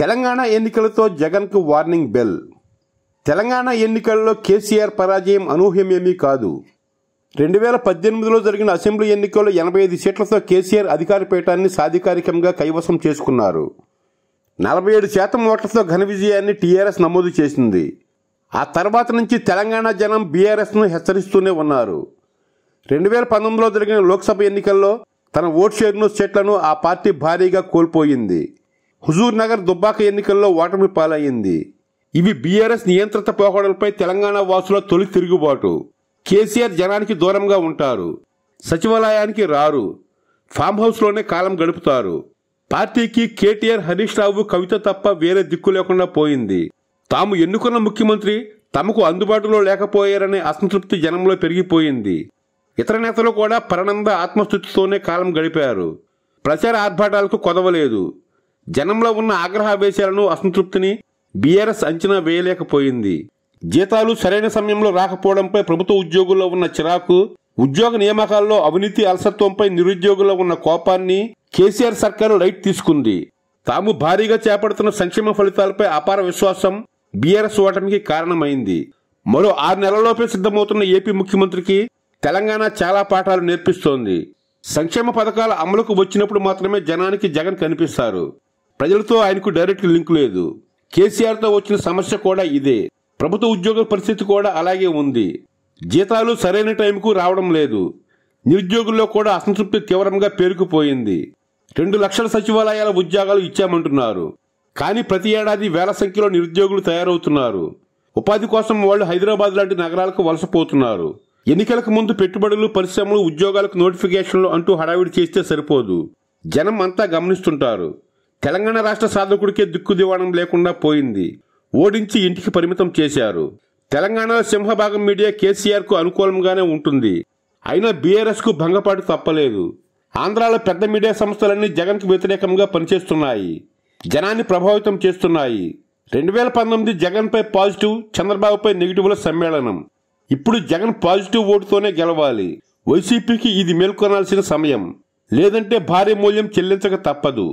తెలంగాణ ఎన్నికలతో జగన్కు warning bell Telangana ఎన్నికల్లో కేసీఆర్ పరాజయం అనూహ్యమేమీ కాదు రెండు వేల పద్దెనిమిదిలో జరిగిన అసెంబ్లీ ఎన్నికల్లో ఎనభై ఐదు సీట్లతో కేసీఆర్ పీఠాన్ని సాధికారికంగా కైవసం చేసుకున్నారు నలభై ఏడు శాతం ఓట్లతో ఘన విజయాన్ని టీఆర్ఎస్ నమోదు చేసింది ఆ తర్వాత నుంచి తెలంగాణ జనం బీఆర్ఎస్ను హెచ్చరిస్తూనే ఉన్నారు రెండు వేల పంతొమ్మిదిలో జరిగిన లోక్సభ ఎన్నికల్లో తన ఓట్ షేర్ను సెట్లను ఆ పార్టీ భారీగా కోల్పోయింది హుజూర్ నగర్ దుబ్బాక ఎన్నికల్లో ఓటమి పాలయ్యింది ఇవి బీఆర్ఎస్ నియంత్రిత పోకడలపై తెలంగాణ వాసుల తొలి తిరుగుబాటు కేసీఆర్ జనానికి దూరంగా ఉంటారు సచివాలయానికి రారు ఫామ్ హౌస్లోనే కాలం గడుపుతారు పార్టీకి కేటీఆర్ హరీష్ రావు కవిత తప్ప వేరే దిక్కు లేకుండా పోయింది తాము ఎన్నుకున్న ముఖ్యమంత్రి తమకు అందుబాటులో లేకపోయారనే అసంతృప్తి జనంలో పెరిగిపోయింది ఇతర నేతలు కూడా పరనంద ఆత్మస్థుతితోనే కాలం గడిపారు ప్రచార ఆర్భాటాలకు కొదవలేదు జనంలో ఉన్న ఆగ్రహావేశాలను అసంతృప్తిని బీఆర్ఎస్ అంచనా వేయలేకపోయింది జీతాలు సరైన సమయంలో రాకపోవడంపై ప్రభుత్వ ఉద్యోగుల్లో ఉన్న చిరాకు ఉద్యోగ నియామకాల్లో అవినీతి అలసత్వంపై నిరుద్యోగుల్లో ఉన్న కోపాన్ని కేసీఆర్ సర్కారు లైట్ తీసుకుంది తాము భారీగా చేపడుతున్న సంక్షేమ ఫలితాలపై అపార విశ్వాసం బీఆర్ఎస్ ఓటమికి కారణమైంది మరో ఆరు నెలల్లోపే సిద్ధమవుతున్న ఏపీ ముఖ్యమంత్రికి తెలంగాణ చాలా పాఠాలు నేర్పిస్తోంది సంక్షేమ పథకాల అమలుకు వచ్చినప్పుడు మాత్రమే జనానికి జగన్ కనిపిస్తారు ప్రజలతో ఆయనకు డైరెక్ట్ లింక్ లేదు కేసీఆర్తో వచ్చిన సమస్య కూడా ఇదే ప్రభుత్వ ఉద్యోగుల పరిస్థితి కూడా అలాగే ఉంది జీతాలు సరైన టైంకు రావడం లేదు నిరుద్యోగుల్లో కూడా అసంతృప్తి తీవ్రంగా పేరుకుపోయింది రెండు లక్షల సచివాలయాల ఉద్యోగాలు ఇచ్చామంటున్నారు కానీ ప్రతి ఏడాది వేల సంఖ్యలో నిరుద్యోగులు తయారవుతున్నారు ఉపాధి కోసం వాళ్ళు హైదరాబాద్ లాంటి నగరాలకు వలసపోతున్నారు ఎన్నికలకు ముందు పెట్టుబడులు పరిశ్రమలు ఉద్యోగాలకు నోటిఫికేషన్లు అంటూ హడావిడి చేస్తే సరిపోదు జనం అంతా గమనిస్తుంటారు తెలంగాణ రాష్ట్ర సాధకుడికే దిక్కు దివాణం లేకుండా పోయింది ఓడించి ఇంటికి పరిమితం చేశారు తెలంగాణలో సింహభాగం మీడియా కేసీఆర్కు అనుకూలంగానే ఉంటుంది అయినా బీఆర్ఎస్కు భంగపాటు తప్పలేదు ఆంధ్రాలో పెద్ద మీడియా సంస్థలన్నీ జగన్కు వ్యతిరేకంగా పనిచేస్తున్నాయి జనాన్ని ప్రభావితం చేస్తున్నాయి రెండు వేల పంతొమ్మిది జగన్పై పాజిటివ్ చంద్రబాబుపై ల సమ్మేళనం ఇప్పుడు జగన్ పాజిటివ్ ఓటుతోనే గెలవాలి వైసీపీకి ఇది మేల్కొనాల్సిన సమయం లేదంటే భారీ మూల్యం చెల్లించక తప్పదు